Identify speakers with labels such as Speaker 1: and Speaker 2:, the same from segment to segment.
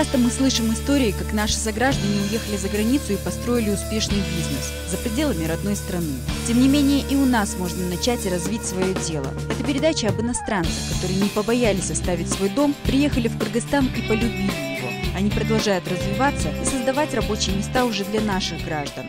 Speaker 1: Часто мы слышим истории, как наши сограждане уехали за границу и построили успешный бизнес за пределами родной страны. Тем не менее, и у нас можно начать и развить свое дело. Это передача об иностранцах, которые не побоялись оставить свой дом, приехали в Кыргызстан и полюбили его. Они продолжают развиваться и создавать рабочие места уже для наших граждан.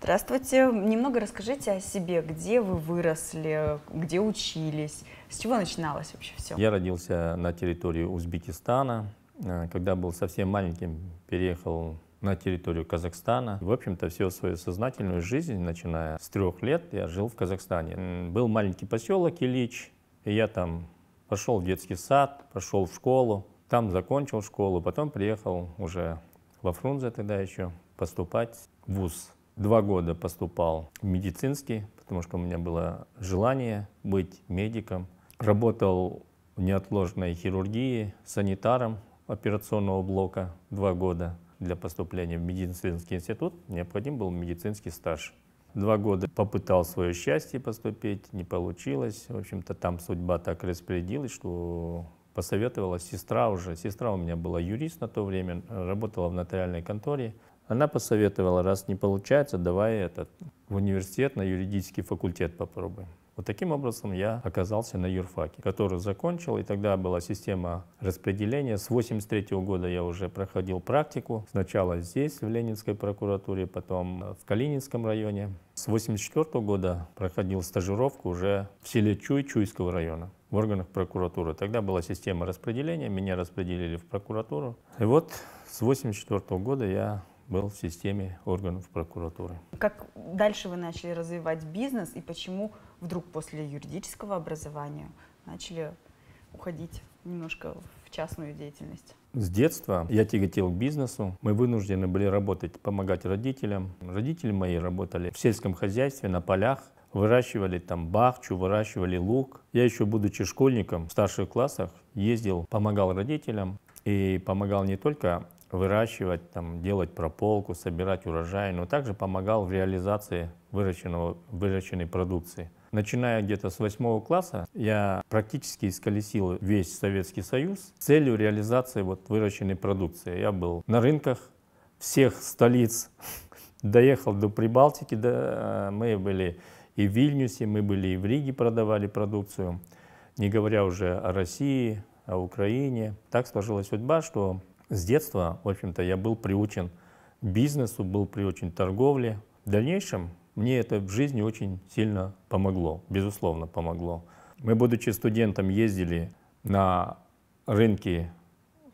Speaker 1: Здравствуйте. Немного расскажите о себе, где вы выросли, где учились, с чего начиналось вообще все? Я
Speaker 2: родился на территории Узбекистана, Э, когда был совсем маленьким, переехал на территорию Казахстана. В общем-то, всю свою сознательную жизнь, начиная с трех лет, я жил в Казахстане. Был маленький поселок Ильич, и я там пошел в детский сад, пошел в школу, там закончил школу, потом приехал уже во Фрунзе тогда еще поступать в ВУЗ. Два года поступал в медицинский, потому что у меня было желание быть медиком. Работал в неотложной хирургии санитаром операционного блока два года. Для поступления в медицинский институт необходим был медицинский стаж. Два года попытал свое счастье поступить, не получилось. В общем-то, там судьба так распорядилась, что посоветовала сестра уже. Сестра у меня была юрист на то время, работала в нотариальной конторе. Она посоветовала, раз не получается, давай этот, в университет на юридический факультет попробуем. Вот таким образом я оказался на юрфаке, который закончил, и тогда была система распределения. С 83 года я уже проходил практику. Сначала здесь, в Ленинской прокуратуре, потом э, в Калининском районе. С 84 года проходил стажировку уже в селе Чуй Чуйского района в органах прокуратуры. Тогда была система распределения, меня распределили в прокуратуру. И вот с 84 года я был в системе органов прокуратуры.
Speaker 1: Как дальше вы начали развивать бизнес и почему вдруг после юридического образования начали уходить немножко в частную деятельность?
Speaker 2: С детства я тяготел к бизнесу. Мы вынуждены были работать, помогать родителям. Родители мои работали в сельском хозяйстве, на полях. Выращивали там бахчу, выращивали лук. Я еще, будучи школьником в старших классах, ездил, помогал родителям. И помогал не только выращивать, там, делать прополку, собирать урожай, но также помогал в реализации выращенного, выращенной продукции. Начиная где-то с восьмого класса, я практически исколесил весь Советский Союз с целью реализации вот выращенной продукции. Я был на рынках всех столиц, доехал до Прибалтики, да, мы были и в Вильнюсе, мы были и в Риге продавали продукцию, не говоря уже о России, о Украине. Так сложилась судьба, что с детства, в общем-то, я был приучен к бизнесу, был приучен к торговле. В дальнейшем мне это в жизни очень сильно помогло, безусловно, помогло. Мы, будучи студентом, ездили на рынки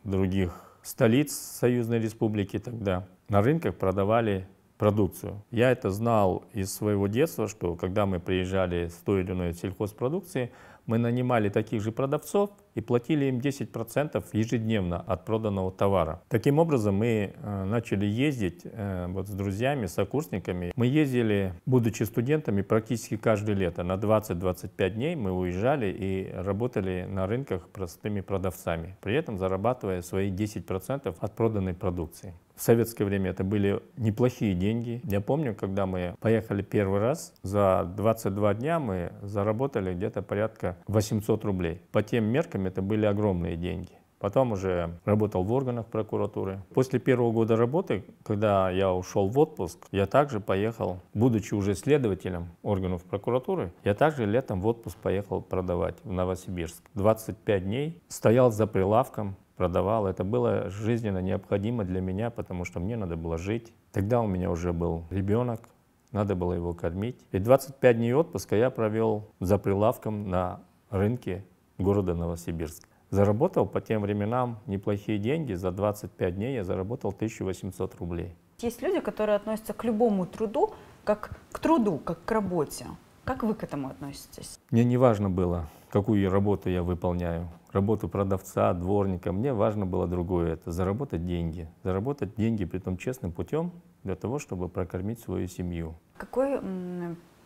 Speaker 2: других столиц Союзной Республики тогда. На рынках продавали продукцию. Я это знал из своего детства, что когда мы приезжали с той или иной сельхозпродукции, мы нанимали таких же продавцов и платили им 10% ежедневно от проданного товара. Таким образом, мы э, начали ездить э, вот с друзьями, с сокурсниками. Мы ездили, будучи студентами, практически каждое лето. На 20-25 дней мы уезжали и работали на рынках простыми продавцами, при этом зарабатывая свои 10% от проданной продукции. В советское время это были неплохие деньги. Я помню, когда мы поехали первый раз, за 22 дня мы заработали где-то порядка 800 рублей. По тем меркам это были огромные деньги. Потом уже работал в органах прокуратуры. После первого года работы, когда я ушел в отпуск, я также поехал, будучи уже следователем органов прокуратуры, я также летом в отпуск поехал продавать в Новосибирск. 25 дней стоял за прилавком, продавал. Это было жизненно необходимо для меня, потому что мне надо было жить. Тогда у меня уже был ребенок, надо было его кормить. И 25 дней отпуска я провел за прилавком на рынке города Новосибирск. Заработал по тем временам неплохие деньги. За 25 дней я заработал 1800 рублей.
Speaker 1: Есть люди, которые относятся к любому труду как к труду, как к работе. Как вы к этому относитесь?
Speaker 2: Мне не важно было, какую работу я выполняю, работу продавца, дворника. Мне важно было другое, это заработать деньги. Заработать деньги, при том честным путем, для того, чтобы прокормить свою семью.
Speaker 1: Какой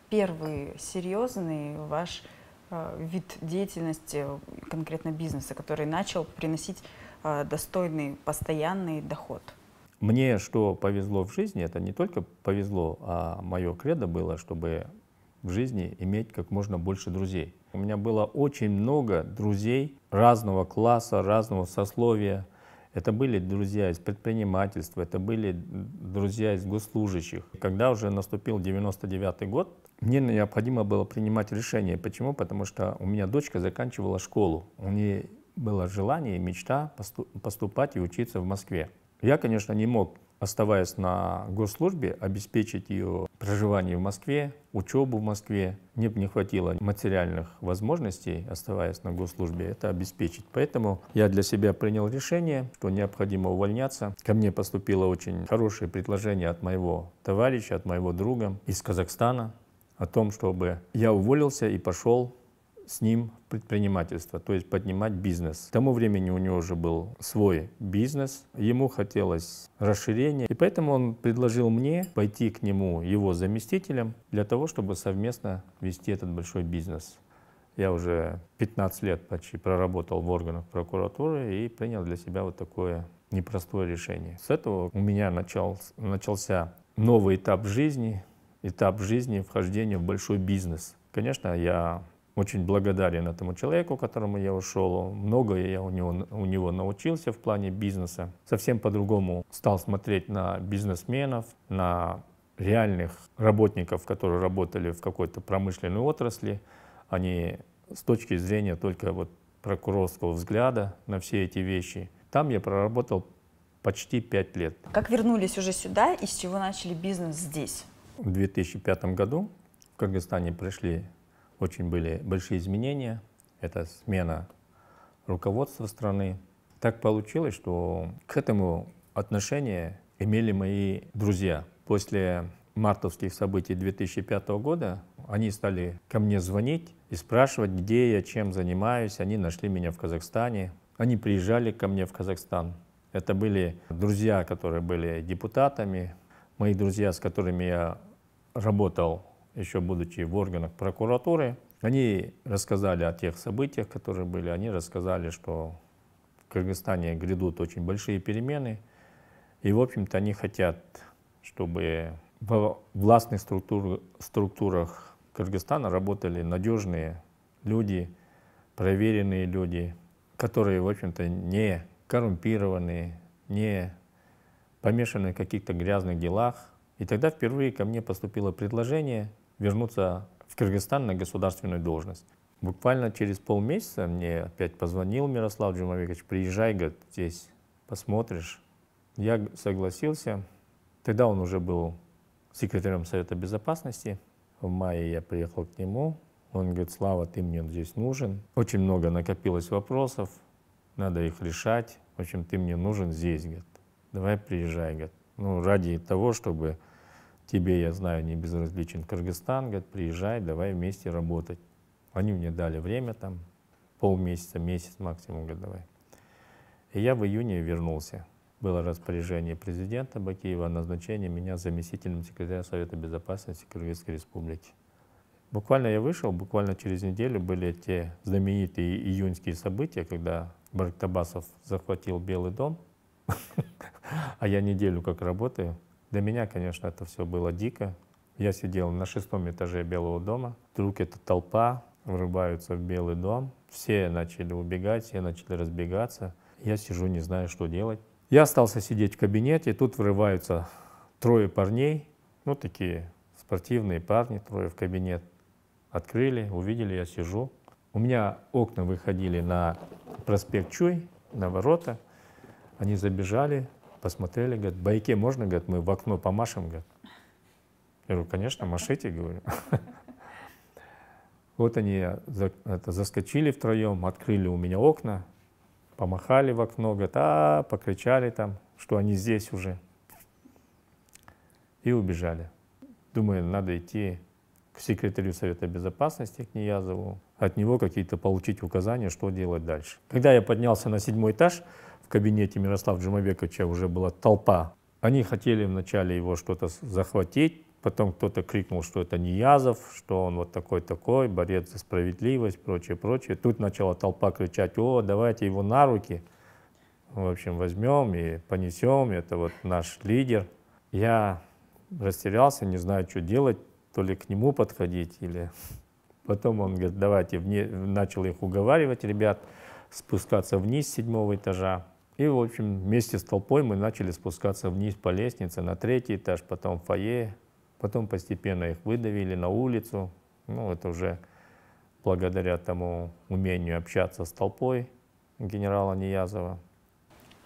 Speaker 1: первый серьезный ваш э, вид деятельности, конкретно бизнеса, который начал приносить э, достойный, постоянный доход?
Speaker 2: Мне что повезло в жизни, это не только повезло, а мое кредо было, чтобы в жизни иметь как можно больше друзей. У меня было очень много друзей разного класса, разного сословия. Это были друзья из предпринимательства, это были друзья из госслужащих. Когда уже наступил 99 год, мне необходимо было принимать решение. Почему? Потому что у меня дочка заканчивала школу. У нее было желание и мечта поступать и учиться в Москве. Я, конечно, не мог оставаясь на госслужбе, обеспечить ее проживание в Москве, учебу в Москве. Мне бы не хватило материальных возможностей, оставаясь на госслужбе, это обеспечить. Поэтому я для себя принял решение, что необходимо увольняться. Ко мне поступило очень хорошее предложение от моего товарища, от моего друга из Казахстана о том, чтобы я уволился и пошел с ним предпринимательство, то есть поднимать бизнес. К тому времени у него уже был свой бизнес, ему хотелось расширения, и поэтому он предложил мне пойти к нему, его заместителем, для того, чтобы совместно вести этот большой бизнес. Я уже 15 лет почти проработал в органах прокуратуры и принял для себя вот такое непростое решение. С этого у меня начал, начался новый этап жизни, этап жизни вхождения в большой бизнес. Конечно, я очень благодарен этому человеку, которому я ушел. Многое я у него, у него научился в плане бизнеса. Совсем по-другому стал смотреть на бизнесменов, на реальных работников, которые работали в какой-то промышленной отрасли. Они с точки зрения только вот прокурорского взгляда на все эти вещи. Там я проработал почти пять лет.
Speaker 1: Как вернулись уже сюда и с чего начали бизнес здесь?
Speaker 2: В 2005 году в Кыргызстане пришли очень были большие изменения. Это смена руководства страны. Так получилось, что к этому отношение имели мои друзья. После мартовских событий 2005 года они стали ко мне звонить и спрашивать, где я, чем занимаюсь. Они нашли меня в Казахстане. Они приезжали ко мне в Казахстан. Это были друзья, которые были депутатами, мои друзья, с которыми я работал еще будучи в органах прокуратуры, они рассказали о тех событиях, которые были. Они рассказали, что в Кыргызстане грядут очень большие перемены. И, в общем-то, они хотят, чтобы в властных структур, структурах Кыргызстана работали надежные люди, проверенные люди, которые, в общем-то, не коррумпированные, не помешаны в каких-то грязных делах. И тогда впервые ко мне поступило предложение вернуться в Кыргызстан на государственную должность. Буквально через полмесяца мне опять позвонил Мирослав Джумавекович, приезжай, говорит, здесь посмотришь. Я согласился. Тогда он уже был секретарем Совета Безопасности. В мае я приехал к нему. Он говорит, Слава, ты мне здесь нужен. Очень много накопилось вопросов, надо их решать. В общем, ты мне нужен здесь, говорит. Давай приезжай, говорит. Ну, ради того, чтобы тебе, я знаю, не безразличен Кыргызстан, говорит, приезжай, давай вместе работать. Они мне дали время там, полмесяца, месяц максимум, говорит, давай. И я в июне вернулся. Было распоряжение президента Бакиева о назначении меня заместителем секретаря Совета Безопасности Кыргызской Республики. Буквально я вышел, буквально через неделю были те знаменитые июньские события, когда Барктабасов захватил Белый дом, а я неделю как работаю, для меня, конечно, это все было дико. Я сидел на шестом этаже Белого дома. Вдруг эта толпа врубаются в Белый дом. Все начали убегать, все начали разбегаться. Я сижу, не знаю, что делать. Я остался сидеть в кабинете. Тут врываются трое парней, ну, такие спортивные парни, трое в кабинет. Открыли, увидели, я сижу. У меня окна выходили на проспект Чуй, на ворота. Они забежали, посмотрели, говорят, байке можно, говорят, мы в окно помашем, говорят. Я говорю, конечно, машите, говорю. Вот они это, заскочили втроем, открыли у меня окна, помахали в окно, говорят, а, покричали там, что они здесь уже. И убежали. Думаю, надо идти к секретарю Совета Безопасности, к Ниязову, от него какие-то получить указания, что делать дальше. Когда я поднялся на седьмой этаж, кабинете Мирослава Джумабековича уже была толпа. Они хотели вначале его что-то захватить, потом кто-то крикнул, что это не Язов, что он вот такой-такой, борец за справедливость, прочее, прочее. Тут начала толпа кричать, о, давайте его на руки, в общем, возьмем и понесем, это вот наш лидер. Я растерялся, не знаю, что делать, то ли к нему подходить, или... Потом он говорит, давайте, начал их уговаривать, ребят, спускаться вниз с седьмого этажа. И, в общем, вместе с толпой мы начали спускаться вниз по лестнице, на третий этаж, потом в фойе, потом постепенно их выдавили на улицу. Ну, это уже благодаря тому умению общаться с толпой генерала Ниязова.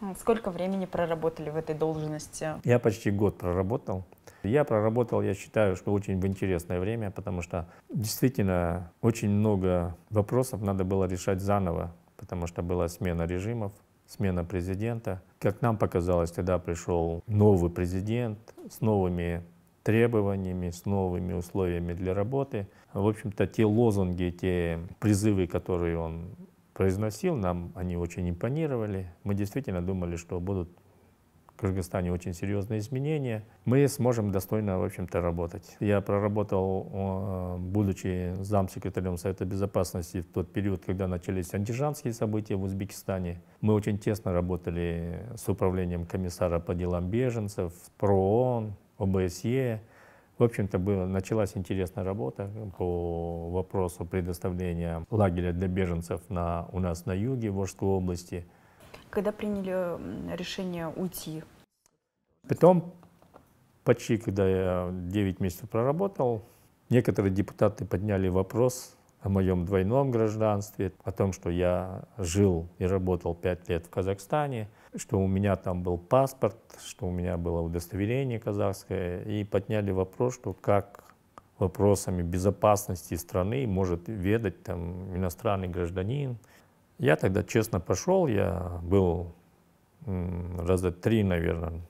Speaker 1: А сколько времени проработали в этой должности?
Speaker 2: Я почти год проработал. Я проработал, я считаю, что очень в интересное время, потому что действительно очень много вопросов надо было решать заново, потому что была смена режимов, смена президента. Как нам показалось, тогда пришел новый президент с новыми требованиями, с новыми условиями для работы. В общем-то, те лозунги, те призывы, которые он произносил, нам они очень импонировали. Мы действительно думали, что будут Кыргызстане очень серьезные изменения, мы сможем достойно, в общем-то, работать. Я проработал, будучи замсекретарем Совета Безопасности в тот период, когда начались андижанские события в Узбекистане. Мы очень тесно работали с управлением комиссара по делам беженцев, ПРООН, ОБСЕ. В общем-то, началась интересная работа по вопросу предоставления лагеря для беженцев на, у нас на юге Волжской области –
Speaker 1: когда приняли решение уйти?
Speaker 2: Потом, почти когда я 9 месяцев проработал, некоторые депутаты подняли вопрос о моем двойном гражданстве, о том, что я жил и работал 5 лет в Казахстане, что у меня там был паспорт, что у меня было удостоверение казахское, и подняли вопрос, что как вопросами безопасности страны может ведать там иностранный гражданин, я тогда честно пошел, я был раза три, наверное,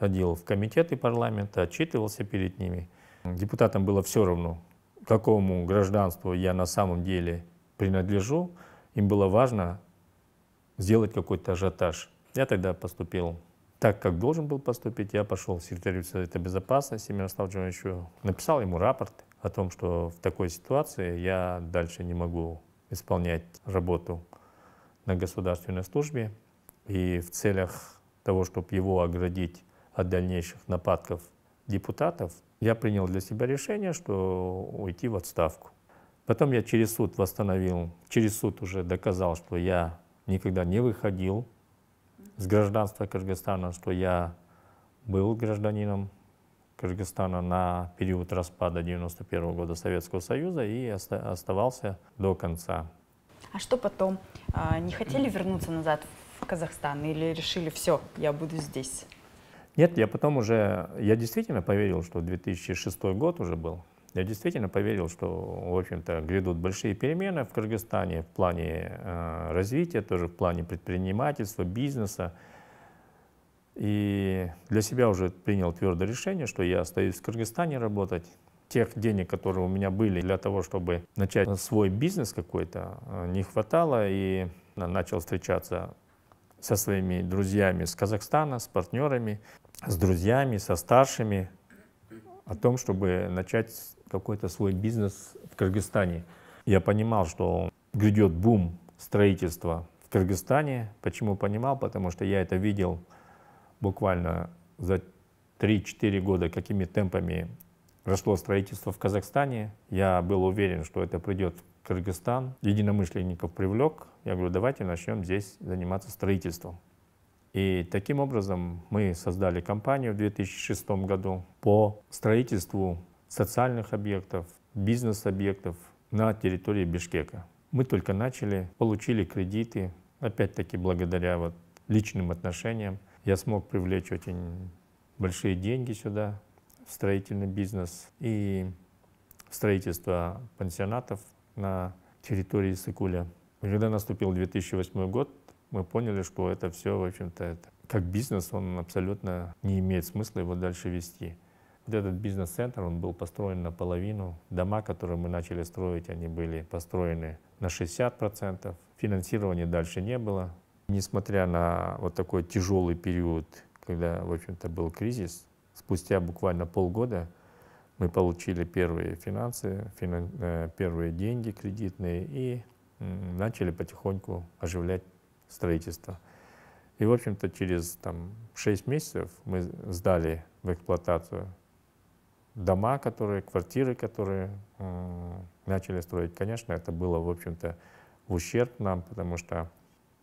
Speaker 2: ходил в комитеты парламента, отчитывался перед ними. Депутатам было все равно, какому гражданству я на самом деле принадлежу. Им было важно сделать какой-то ажиотаж. Я тогда поступил так, как должен был поступить. Я пошел в секретарю Совета Безопасности Мирославу Джоновичу, написал ему рапорт о том, что в такой ситуации я дальше не могу исполнять работу на государственной службе, и в целях того, чтобы его оградить от дальнейших нападков депутатов, я принял для себя решение, что уйти в отставку. Потом я через суд восстановил, через суд уже доказал, что я никогда не выходил с гражданства Кыргызстана, что я был гражданином Кыргызстана на период распада 1991 года Советского Союза и оставался до конца.
Speaker 1: А что потом? А, не хотели вернуться назад в Казахстан или решили, все, я буду здесь?
Speaker 2: Нет, я потом уже, я действительно поверил, что 2006 год уже был. Я действительно поверил, что, в общем-то, грядут большие перемены в Кыргызстане в плане э, развития, тоже в плане предпринимательства, бизнеса. И для себя уже принял твердое решение, что я остаюсь в Кыргызстане работать тех денег, которые у меня были для того, чтобы начать свой бизнес какой-то, э, не хватало, и начал встречаться со своими друзьями с Казахстана, с партнерами, с друзьями, со старшими о том, чтобы начать какой-то свой бизнес в Кыргызстане. Я понимал, что грядет бум строительства в Кыргызстане. Почему понимал? Потому что я это видел буквально за 3-4 года, какими темпами Прошло строительство в Казахстане. Я был уверен, что это придет в Кыргызстан. Единомышленников привлек. Я говорю, давайте начнем здесь заниматься строительством. И таким образом мы создали компанию в 2006 году по строительству социальных объектов, бизнес-объектов на территории Бишкека. Мы только начали, получили кредиты. Опять-таки, благодаря вот личным отношениям я смог привлечь очень большие деньги сюда в строительный бизнес и в строительство пансионатов на территории Сыкуля. когда наступил 2008 год, мы поняли, что это все, в общем-то, как бизнес, он абсолютно не имеет смысла его дальше вести. Вот этот бизнес-центр, он был построен наполовину. Дома, которые мы начали строить, они были построены на 60%. Финансирования дальше не было. Несмотря на вот такой тяжелый период, когда, в общем-то, был кризис, спустя буквально полгода мы получили первые финансы, финан, э, первые деньги кредитные и начали потихоньку оживлять строительство. И, в общем-то, через там, 6 месяцев мы сдали в эксплуатацию дома, которые, квартиры, которые начали строить. Конечно, это было, в общем-то, в ущерб нам, потому что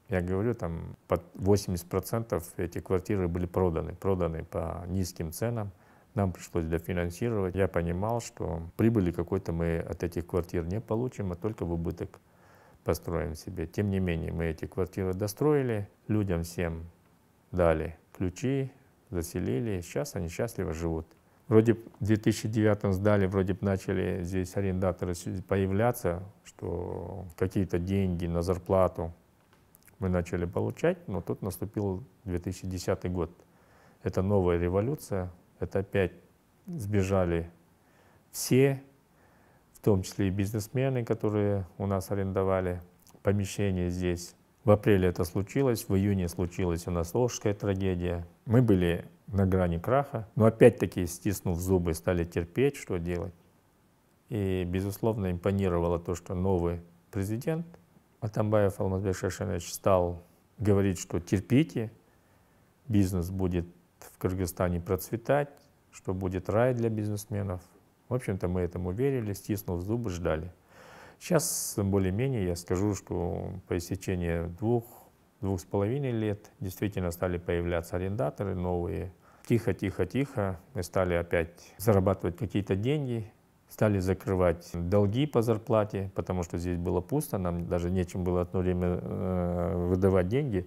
Speaker 2: я говорю, там под 80% эти квартиры были проданы, проданы по низким ценам. Нам пришлось дофинансировать. Я понимал, что прибыли какой-то мы от этих квартир не получим, а только в убыток построим себе. Тем не менее, мы эти квартиры достроили, людям всем дали ключи, заселили. Сейчас они счастливо живут. Вроде в 2009 сдали, вроде бы начали здесь арендаторы появляться, что какие-то деньги на зарплату мы начали получать, но тут наступил 2010 год. Это новая революция, это опять сбежали все, в том числе и бизнесмены, которые у нас арендовали помещение здесь. В апреле это случилось, в июне случилась у нас Ложская трагедия. Мы были на грани краха, но опять-таки, стиснув зубы, стали терпеть, что делать. И, безусловно, импонировало то, что новый президент — Атамбаев Алмазбек Шашинович стал говорить, что терпите, бизнес будет в Кыргызстане процветать, что будет рай для бизнесменов. В общем-то, мы этому верили, стиснув зубы, ждали. Сейчас более-менее я скажу, что по истечении двух, двух с половиной лет действительно стали появляться арендаторы новые. Тихо-тихо-тихо мы стали опять зарабатывать какие-то деньги, Стали закрывать долги по зарплате, потому что здесь было пусто, нам даже нечем было одно время э, выдавать деньги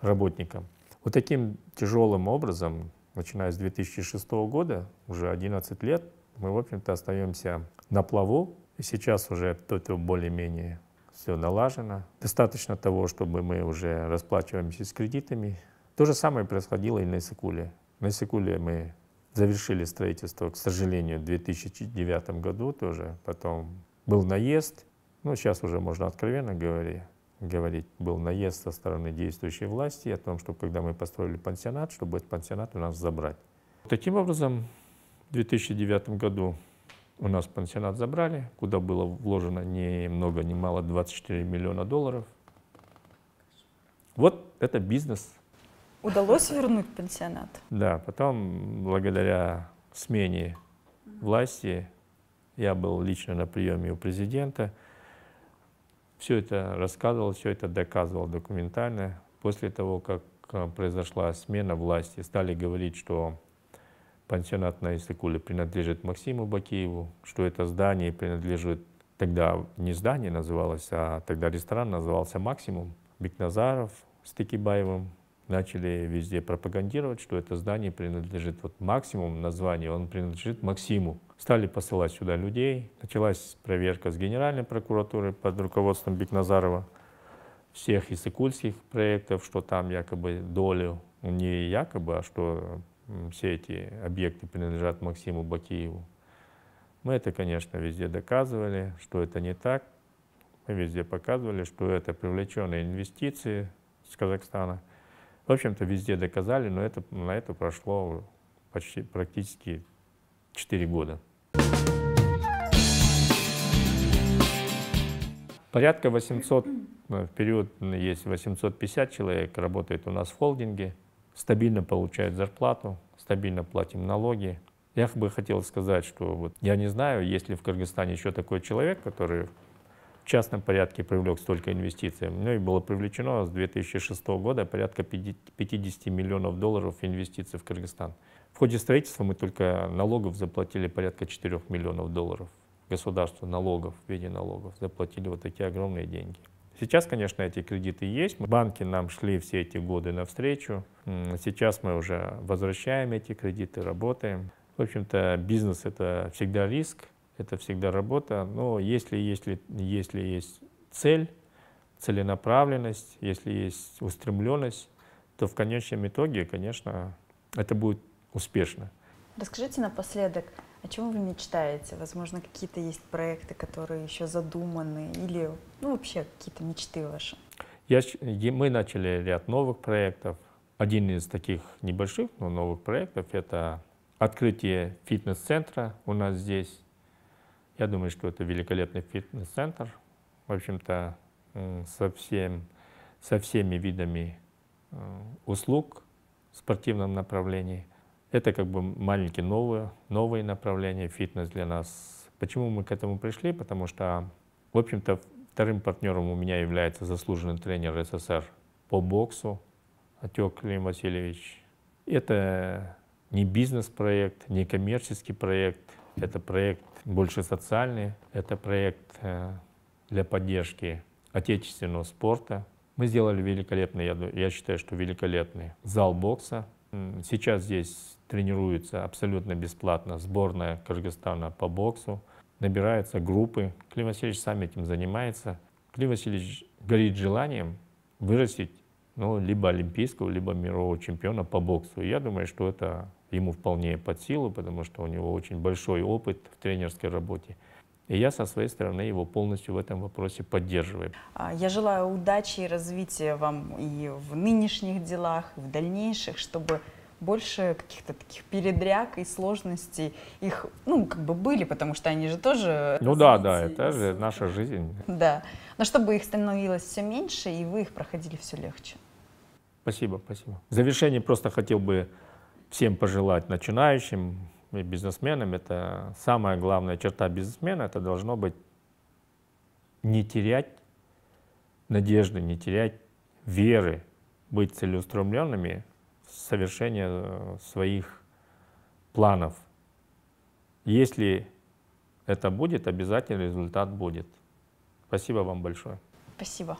Speaker 2: работникам. Вот таким тяжелым образом, начиная с 2006 года, уже 11 лет, мы, в общем-то, остаемся на плаву. И сейчас уже то-то более-менее все налажено. Достаточно того, чтобы мы уже расплачиваемся с кредитами. То же самое происходило и на Исакуле. На Исакуле мы Завершили строительство, к сожалению, в 2009 году тоже. Потом был наезд, ну сейчас уже можно откровенно говорить, говорить, был наезд со стороны действующей власти о том, что когда мы построили пансионат, чтобы этот пансионат у нас забрать. Таким образом, в 2009 году у нас пансионат забрали, куда было вложено ни много ни мало 24 миллиона долларов. Вот это бизнес
Speaker 1: Удалось вернуть пансионат?
Speaker 2: Да, потом, благодаря смене власти, я был лично на приеме у президента, все это рассказывал, все это доказывал документально. После того, как э, произошла смена власти, стали говорить, что пансионат на Исыкуле принадлежит Максиму Бакиеву, что это здание принадлежит, тогда не здание называлось, а тогда ресторан назывался «Максимум», Бекназаров с Текибаевым начали везде пропагандировать, что это здание принадлежит вот максимум название, он принадлежит Максиму. Стали посылать сюда людей. Началась проверка с Генеральной прокуратуры под руководством Бикназарова всех иссыкульских проектов, что там якобы долю, ну, не якобы, а что все эти объекты принадлежат Максиму Бакиеву. Мы это, конечно, везде доказывали, что это не так. Мы везде показывали, что это привлеченные инвестиции с Казахстана – в общем-то, везде доказали, но это, на это прошло почти практически 4 года. Порядка 800, э, в период есть 850 человек, работает у нас в холдинге, стабильно получают зарплату, стабильно платим налоги. Я бы хотел сказать, что вот я не знаю, есть ли в Кыргызстане еще такой человек, который частном порядке привлек столько инвестиций. Ну и было привлечено с 2006 года порядка 50 миллионов долларов инвестиций в Кыргызстан. В ходе строительства мы только налогов заплатили порядка 4 миллионов долларов. Государство налогов, в виде налогов, заплатили вот такие огромные деньги. Сейчас, конечно, эти кредиты есть. Банки нам шли все эти годы навстречу. Сейчас мы уже возвращаем эти кредиты, работаем. В общем-то, бизнес — это всегда риск это всегда работа, но если, если, если есть цель, целенаправленность, если есть устремленность, то в конечном итоге, конечно, это будет успешно.
Speaker 1: Расскажите напоследок, о чем вы мечтаете? Возможно, какие-то есть проекты, которые еще задуманы, или ну, вообще какие-то мечты ваши?
Speaker 2: Я, мы начали ряд новых проектов. Один из таких небольших, но новых проектов — это открытие фитнес-центра у нас здесь. Я думаю, что это великолепный фитнес-центр, в общем-то, со, всем, со всеми видами э, услуг в спортивном направлении. Это как бы маленькие новые, новые направления фитнес для нас. Почему мы к этому пришли? Потому что, в общем-то, вторым партнером у меня является заслуженный тренер СССР по боксу Отек Клим Васильевич. Это не бизнес-проект, не коммерческий проект, это проект больше социальный. Это проект э, для поддержки отечественного спорта. Мы сделали великолепный, я, я считаю, что великолепный зал бокса. Сейчас здесь тренируется абсолютно бесплатно сборная Кыргызстана по боксу. Набираются группы. Клим Васильевич сам этим занимается. Клим Васильевич горит желанием вырастить ну, либо олимпийского, либо мирового чемпиона по боксу. я думаю, что это ему вполне под силу, потому что у него очень большой опыт в тренерской работе. И я со своей стороны его полностью в этом вопросе поддерживаю.
Speaker 1: А, я желаю удачи и развития вам и в нынешних делах, и в дальнейших, чтобы больше каких-то таких передряг и сложностей их, ну, как бы были, потому что они же тоже... Ну да,
Speaker 2: да, это же наша жизнь.
Speaker 1: Да, но чтобы их становилось все меньше, и вы их проходили все легче.
Speaker 2: Спасибо, спасибо. В завершение просто хотел бы всем пожелать начинающим и бизнесменам, это самая главная черта бизнесмена, это должно быть не терять надежды, не терять веры, быть целеустремленными в совершение э, своих планов. Если это будет, обязательно результат будет. Спасибо вам большое.
Speaker 1: Спасибо.